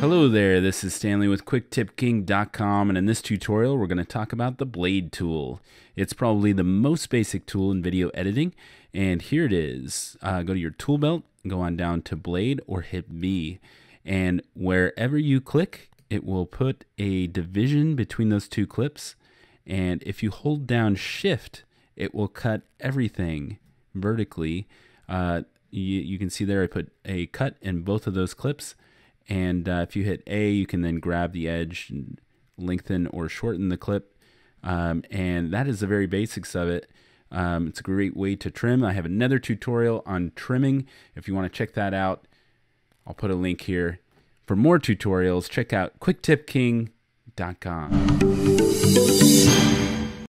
Hello there, this is Stanley with QuickTipKing.com and in this tutorial we're going to talk about the blade tool. It's probably the most basic tool in video editing and here it is. Uh, go to your tool belt, go on down to blade or hit B and wherever you click it will put a division between those two clips and if you hold down shift it will cut everything vertically. Uh, you, you can see there I put a cut in both of those clips and uh, if you hit A, you can then grab the edge and lengthen or shorten the clip. Um, and that is the very basics of it. Um, it's a great way to trim. I have another tutorial on trimming. If you want to check that out, I'll put a link here. For more tutorials, check out quicktipking.com.